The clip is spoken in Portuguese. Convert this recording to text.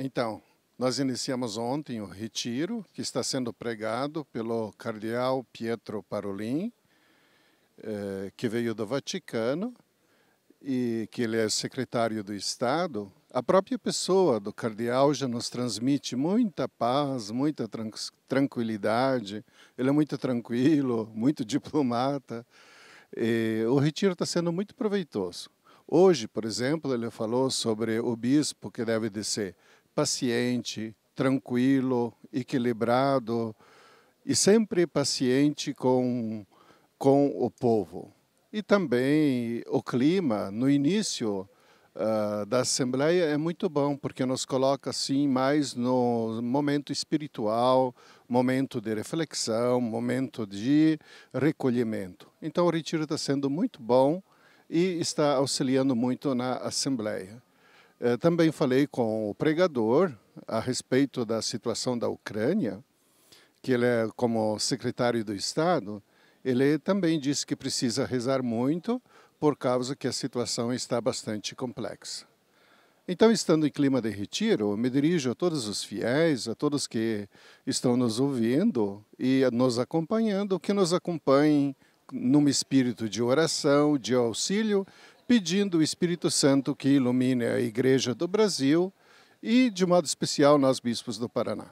Então, nós iniciamos ontem o retiro, que está sendo pregado pelo cardeal Pietro Parolin, eh, que veio do Vaticano, e que ele é secretário do Estado. A própria pessoa do cardeal já nos transmite muita paz, muita tran tranquilidade. Ele é muito tranquilo, muito diplomata. E o retiro está sendo muito proveitoso. Hoje, por exemplo, ele falou sobre o bispo que deve descer paciente, tranquilo, equilibrado e sempre paciente com, com o povo. E também o clima no início uh, da Assembleia é muito bom, porque nos coloca assim mais no momento espiritual, momento de reflexão, momento de recolhimento. Então o retiro está sendo muito bom e está auxiliando muito na Assembleia. Eh, também falei com o pregador a respeito da situação da Ucrânia, que ele é como secretário do Estado, ele também disse que precisa rezar muito por causa que a situação está bastante complexa. Então, estando em clima de retiro, me dirijo a todos os fiéis, a todos que estão nos ouvindo e nos acompanhando, que nos acompanhem num espírito de oração, de auxílio pedindo o Espírito Santo que ilumine a Igreja do Brasil e, de modo especial, nós bispos do Paraná.